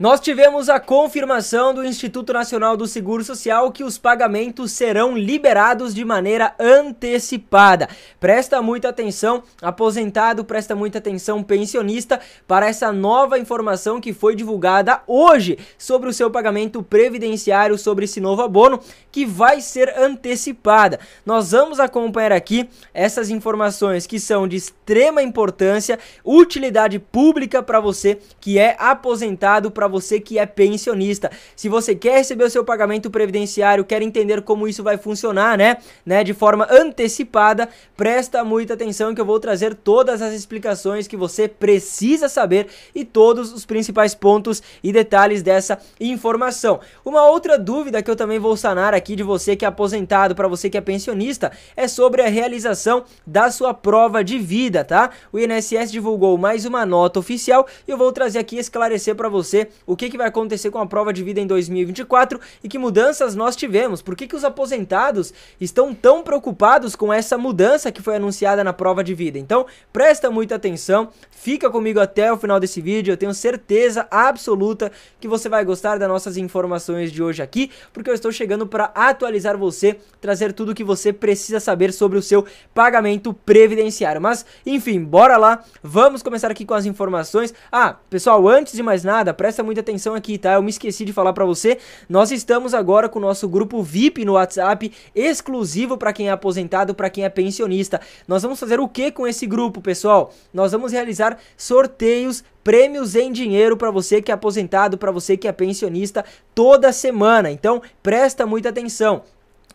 Nós tivemos a confirmação do Instituto Nacional do Seguro Social que os pagamentos serão liberados de maneira antecipada. Presta muita atenção, aposentado, presta muita atenção, pensionista, para essa nova informação que foi divulgada hoje sobre o seu pagamento previdenciário sobre esse novo abono que vai ser antecipada. Nós vamos acompanhar aqui essas informações que são de extrema importância, utilidade pública para você que é aposentado para você que é pensionista. Se você quer receber o seu pagamento previdenciário, quer entender como isso vai funcionar, né? né? De forma antecipada, presta muita atenção que eu vou trazer todas as explicações que você precisa saber e todos os principais pontos e detalhes dessa informação. Uma outra dúvida que eu também vou sanar aqui de você que é aposentado para você que é pensionista é sobre a realização da sua prova de vida, tá? O INSS divulgou mais uma nota oficial e eu vou trazer aqui esclarecer para você o que, que vai acontecer com a prova de vida em 2024 e que mudanças nós tivemos. Por que, que os aposentados estão tão preocupados com essa mudança que foi anunciada na prova de vida? Então, presta muita atenção, fica comigo até o final desse vídeo. Eu tenho certeza absoluta que você vai gostar das nossas informações de hoje aqui, porque eu estou chegando para atualizar você, trazer tudo o que você precisa saber sobre o seu pagamento previdenciário. Mas, enfim, bora lá, vamos começar aqui com as informações. Ah, pessoal, antes de mais nada, presta presta muita atenção aqui, tá? Eu me esqueci de falar para você, nós estamos agora com o nosso grupo VIP no WhatsApp, exclusivo para quem é aposentado, para quem é pensionista. Nós vamos fazer o que com esse grupo, pessoal? Nós vamos realizar sorteios prêmios em dinheiro para você que é aposentado, para você que é pensionista toda semana. Então, presta muita atenção.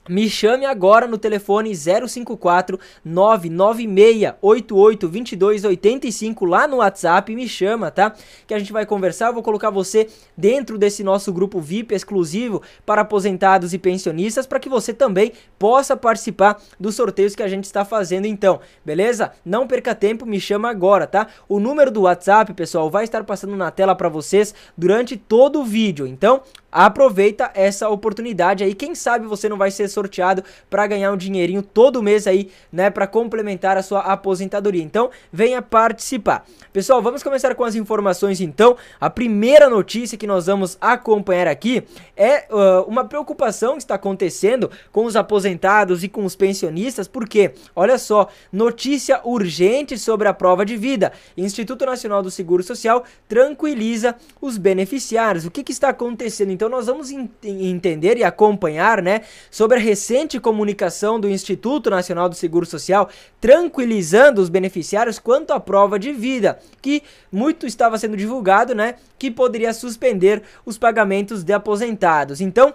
Me chame agora no telefone 054 996 88 2285 lá no WhatsApp, me chama, tá? Que a gente vai conversar, eu vou colocar você dentro desse nosso grupo VIP exclusivo para aposentados e pensionistas para que você também possa participar dos sorteios que a gente está fazendo então, beleza? Não perca tempo, me chama agora, tá? O número do WhatsApp, pessoal, vai estar passando na tela para vocês durante todo o vídeo. Então, aproveita essa oportunidade aí. Quem sabe você não vai ser sorteado para ganhar um dinheirinho todo mês aí, né, para complementar a sua aposentadoria. Então, venha participar. Pessoal, vamos começar com as informações então. A primeira notícia que nós vamos acompanhar aqui é uh, uma preocupação que está acontecendo com os aposentados e com os pensionistas, porque, olha só, notícia urgente sobre a prova de vida. Instituto Nacional do Seguro Social tranquiliza os beneficiários. O que, que está acontecendo então? Então nós vamos ent entender e acompanhar, né, sobre a recente comunicação do Instituto Nacional do Seguro Social, tranquilizando os beneficiários quanto à prova de vida, que muito estava sendo divulgado, né, que poderia suspender os pagamentos de aposentados. Então,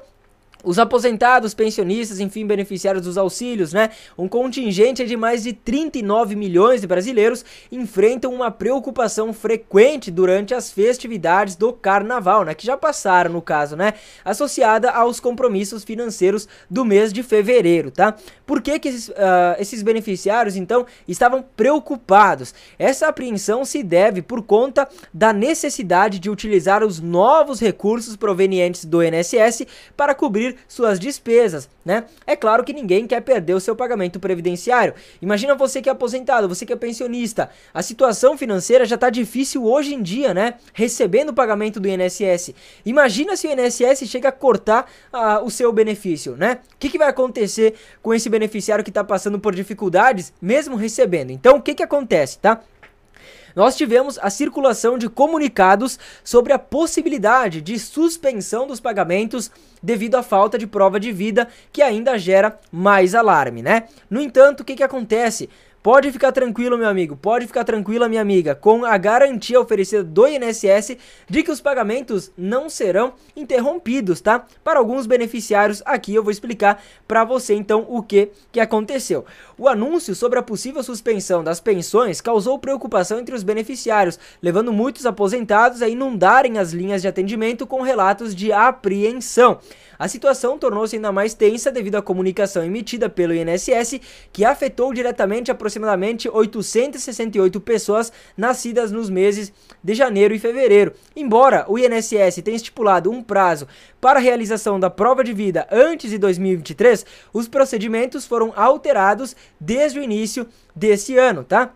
os aposentados, pensionistas, enfim, beneficiários dos auxílios, né? Um contingente de mais de 39 milhões de brasileiros enfrentam uma preocupação frequente durante as festividades do carnaval, né? Que já passaram, no caso, né? Associada aos compromissos financeiros do mês de fevereiro, tá? Por que, que esses, uh, esses beneficiários, então, estavam preocupados? Essa apreensão se deve por conta da necessidade de utilizar os novos recursos provenientes do INSS para cobrir suas despesas, né? É claro que ninguém quer perder o seu pagamento previdenciário. Imagina você que é aposentado, você que é pensionista. A situação financeira já está difícil hoje em dia, né? Recebendo o pagamento do INSS. Imagina se o INSS chega a cortar uh, o seu benefício, né? O que, que vai acontecer com esse beneficiário que está passando por dificuldades, mesmo recebendo? Então, o que, que acontece, tá? Nós tivemos a circulação de comunicados sobre a possibilidade de suspensão dos pagamentos devido à falta de prova de vida, que ainda gera mais alarme, né? No entanto, o que, que acontece? Pode ficar tranquilo, meu amigo, pode ficar tranquila, minha amiga, com a garantia oferecida do INSS de que os pagamentos não serão interrompidos, tá? Para alguns beneficiários aqui eu vou explicar para você então o que que aconteceu. O anúncio sobre a possível suspensão das pensões causou preocupação entre os beneficiários, levando muitos aposentados a inundarem as linhas de atendimento com relatos de apreensão. A situação tornou-se ainda mais tensa devido à comunicação emitida pelo INSS, que afetou diretamente aproximadamente 868 pessoas nascidas nos meses de janeiro e fevereiro. Embora o INSS tenha estipulado um prazo para a realização da prova de vida antes de 2023, os procedimentos foram alterados desde o início desse ano, tá?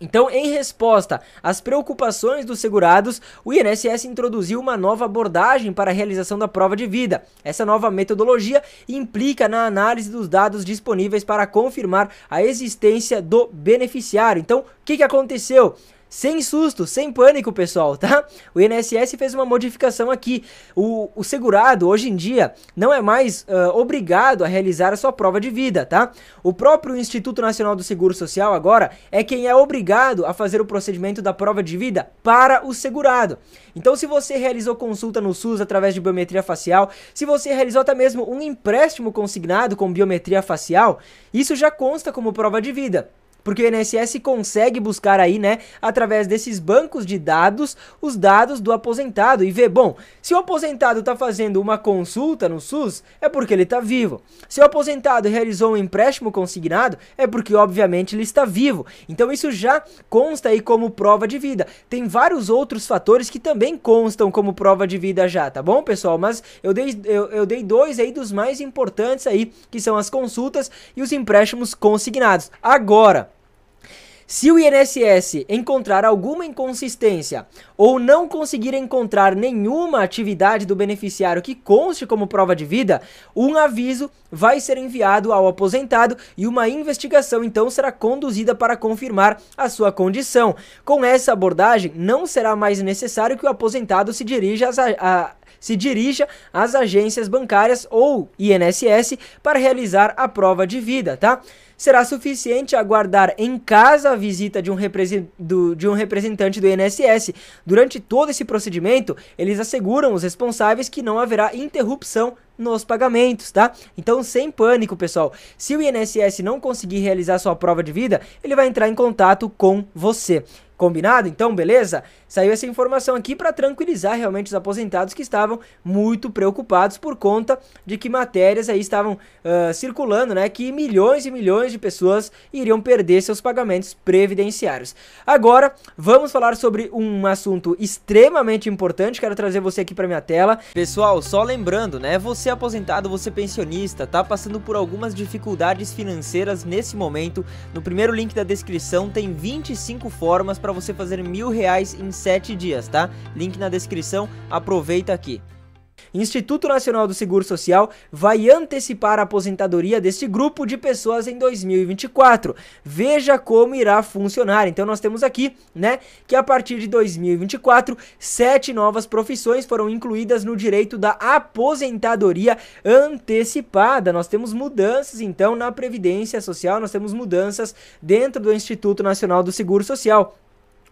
Então, em resposta às preocupações dos segurados, o INSS introduziu uma nova abordagem para a realização da prova de vida. Essa nova metodologia implica na análise dos dados disponíveis para confirmar a existência do beneficiário. Então, o que, que aconteceu? Sem susto, sem pânico, pessoal, tá? O INSS fez uma modificação aqui. O, o segurado, hoje em dia, não é mais uh, obrigado a realizar a sua prova de vida, tá? O próprio Instituto Nacional do Seguro Social, agora, é quem é obrigado a fazer o procedimento da prova de vida para o segurado. Então, se você realizou consulta no SUS através de biometria facial, se você realizou até mesmo um empréstimo consignado com biometria facial, isso já consta como prova de vida porque o INSS consegue buscar aí, né, através desses bancos de dados, os dados do aposentado e ver, bom, se o aposentado está fazendo uma consulta no SUS, é porque ele está vivo. Se o aposentado realizou um empréstimo consignado, é porque obviamente ele está vivo. Então isso já consta aí como prova de vida. Tem vários outros fatores que também constam como prova de vida já, tá bom, pessoal? Mas eu dei, eu, eu dei dois aí dos mais importantes aí, que são as consultas e os empréstimos consignados. Agora, se o INSS encontrar alguma inconsistência ou não conseguir encontrar nenhuma atividade do beneficiário que conste como prova de vida, um aviso vai ser enviado ao aposentado e uma investigação então será conduzida para confirmar a sua condição. Com essa abordagem, não será mais necessário que o aposentado se dirija às, a, se dirija às agências bancárias ou INSS para realizar a prova de vida, tá? será suficiente aguardar em casa a visita de um, do, de um, representante do INSS. Durante todo esse procedimento, eles asseguram os responsáveis que não haverá interrupção nos pagamentos, tá? Então, sem pânico, pessoal. Se o INSS não conseguir realizar sua prova de vida, ele vai entrar em contato com você. Combinado? Então, beleza? Saiu essa informação aqui para tranquilizar realmente os aposentados que estavam muito preocupados por conta de que matérias aí estavam uh, circulando, né? Que milhões e milhões de pessoas iriam perder seus pagamentos previdenciários. Agora, vamos falar sobre um assunto extremamente importante. Quero trazer você aqui para minha tela. Pessoal, só lembrando, né? Você é aposentado, você é pensionista, tá passando por algumas dificuldades financeiras nesse momento. No primeiro link da descrição tem 25 formas para para você fazer mil reais em sete dias, tá? Link na descrição, aproveita aqui. Instituto Nacional do Seguro Social vai antecipar a aposentadoria deste grupo de pessoas em 2024. Veja como irá funcionar. Então nós temos aqui, né, que a partir de 2024, sete novas profissões foram incluídas no direito da aposentadoria antecipada. Nós temos mudanças então na previdência social, nós temos mudanças dentro do Instituto Nacional do Seguro Social.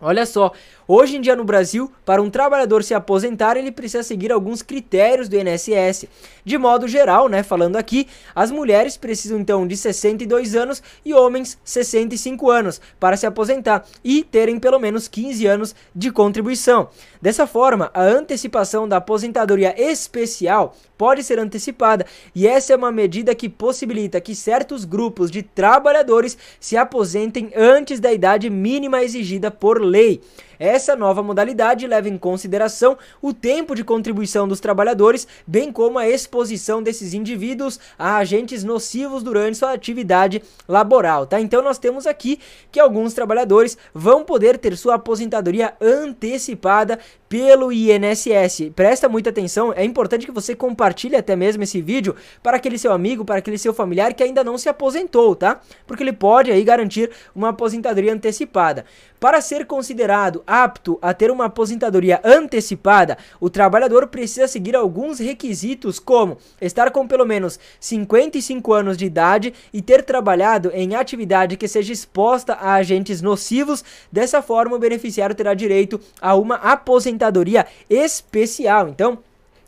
Olha só, hoje em dia no Brasil, para um trabalhador se aposentar, ele precisa seguir alguns critérios do INSS. De modo geral, né, falando aqui, as mulheres precisam então de 62 anos e homens 65 anos para se aposentar e terem pelo menos 15 anos de contribuição. Dessa forma, a antecipação da aposentadoria especial pode ser antecipada, e essa é uma medida que possibilita que certos grupos de trabalhadores se aposentem antes da idade mínima exigida por lei essa nova modalidade leva em consideração o tempo de contribuição dos trabalhadores, bem como a exposição desses indivíduos a agentes nocivos durante sua atividade laboral, tá? Então nós temos aqui que alguns trabalhadores vão poder ter sua aposentadoria antecipada pelo INSS. Presta muita atenção, é importante que você compartilhe até mesmo esse vídeo para aquele seu amigo, para aquele seu familiar que ainda não se aposentou, tá? Porque ele pode aí garantir uma aposentadoria antecipada. Para ser considerado apto a ter uma aposentadoria antecipada, o trabalhador precisa seguir alguns requisitos, como estar com pelo menos 55 anos de idade e ter trabalhado em atividade que seja exposta a agentes nocivos. Dessa forma, o beneficiário terá direito a uma aposentadoria especial. Então,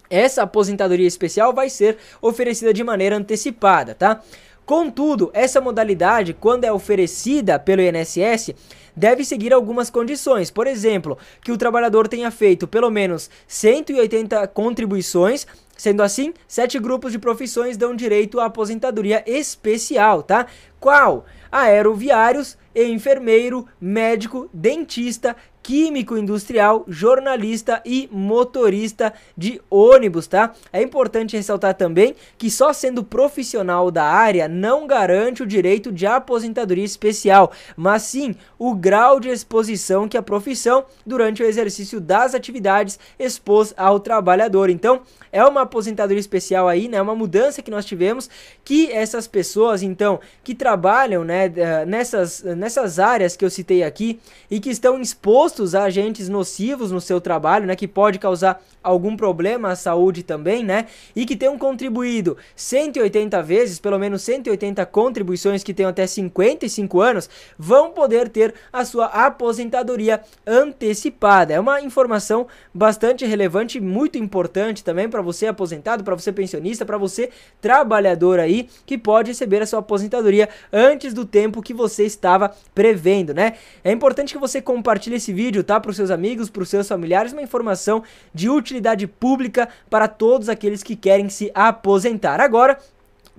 essa aposentadoria especial vai ser oferecida de maneira antecipada, tá? Contudo, essa modalidade, quando é oferecida pelo INSS, deve seguir algumas condições. Por exemplo, que o trabalhador tenha feito pelo menos 180 contribuições Sendo assim, sete grupos de profissões dão direito à aposentadoria especial, tá? Qual? Aeroviários, enfermeiro, médico, dentista, químico industrial, jornalista e motorista de ônibus, tá? É importante ressaltar também que só sendo profissional da área não garante o direito de aposentadoria especial, mas sim o grau de exposição que a profissão durante o exercício das atividades expôs ao trabalhador. Então, é uma aposentadoria especial aí, né? É uma mudança que nós tivemos que essas pessoas, então, que trabalham, né, eh, nessas nessas áreas que eu citei aqui e que estão expostos expostos a agentes nocivos no seu trabalho, né, que pode causar algum problema à saúde também, né, e que tenham contribuído 180 vezes, pelo menos 180 contribuições que tenham até 55 anos, vão poder ter a sua aposentadoria antecipada. É uma informação bastante relevante, muito importante também para você aposentado, para você pensionista, para você trabalhador aí que pode receber a sua aposentadoria antes do tempo que você estava prevendo, né? É importante que você compartilhe esse vídeo, tá? Para os seus amigos, para os seus familiares, uma informação de utilidade pública para todos aqueles que querem se aposentar. Agora,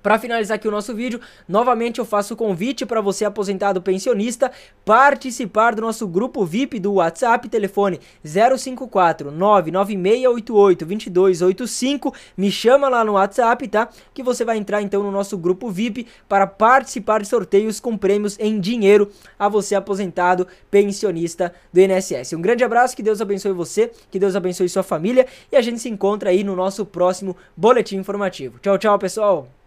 para finalizar aqui o nosso vídeo, novamente eu faço o convite para você aposentado pensionista participar do nosso grupo VIP do WhatsApp, telefone 054 99688 2285. Me chama lá no WhatsApp, tá? Que você vai entrar então no nosso grupo VIP para participar de sorteios com prêmios em dinheiro a você aposentado pensionista do INSS. Um grande abraço, que Deus abençoe você, que Deus abençoe sua família e a gente se encontra aí no nosso próximo boletim informativo. Tchau, tchau, pessoal.